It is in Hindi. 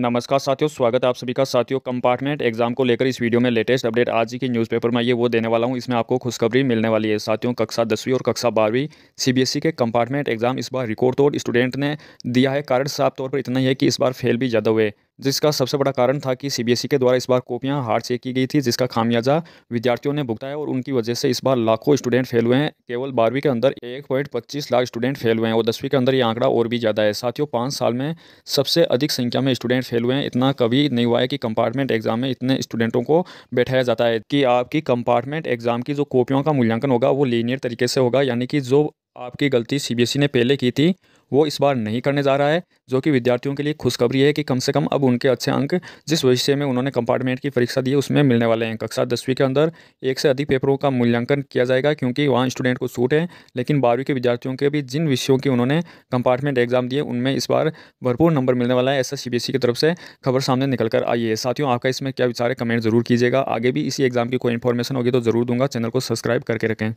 नमस्कार साथियों स्वागत है आप सभी का साथियों कंपार्टमेंट एग्जाम को लेकर इस वीडियो में लेटेस्ट अपडेट आज की न्यूज़पेपर में ये वो देने वाला हूँ इसमें आपको खुशखबरी मिलने वाली है साथियों कक्षा दसवीं और कक्षा बारहवीं सीबीएसई e के कंपार्टमेंट एग्जाम इस बार रिकॉर्ड तोड़ स्टूडेंट ने दिया है कारण साफ तौर पर इतना ही है कि इस बार फेल भी ज़्यादा हुए जिसका सबसे बड़ा कारण था कि सीबीएसई e के द्वारा इस बार कॉपियां हार्ड चेक की गई थी जिसका खामियाजा विद्यार्थियों ने भुगता है और उनकी वजह से इस बार लाखों स्टूडेंट फेल हुए हैं केवल बारहवीं के अंदर एक पॉइंट पच्चीस लाख स्टूडेंट फेल हुए हैं और दसवीं के अंदर ये आंकड़ा और भी ज़्यादा है साथियों पाँच साल में सबसे अधिक संख्या में स्टूडेंट फेल हुए हैं इतना कभी नहीं हुआ है कि कंपार्टमेंट एग्जाम में इतने स्टूडेंटों को बैठाया जाता है कि आपकी कंपार्टमेंट एग्जाम की जो कॉपियों का मूल्यांकन होगा वो लीनियर तरीके से होगा यानी कि जो आपकी गलती सीबीएसई e ने पहले की थी वो इस बार नहीं करने जा रहा है जो कि विद्यार्थियों के लिए खुशखबरी है कि कम से कम अब उनके अच्छे अंक जिस विषय में उन्होंने कंपार्टमेंट की परीक्षा दी है उसमें मिलने वाले हैं कक्षा दसवीं के अंदर एक से अधिक पेपरों का मूल्यांकन किया जाएगा क्योंकि वहाँ स्टूडेंट को छूट है लेकिन बारहवीं के विद्यार्थियों के भी जिन विषयों की उन्होंने कंपार्टमेंट एग्जाम दिए उनमें इस बार भरपूर नंबर मिलने वाला है ऐसा सी e की तरफ से खबर सामने निकल कर आई है साथियों आपका इसमें क्या विचार है कमेंट जरूर कीजिएगा आगे भी इसी एग्जाम की कोई इन्फॉर्मेशन होगी तो जरूर दूंगा चैनल को सब्सक्राइब करके रखें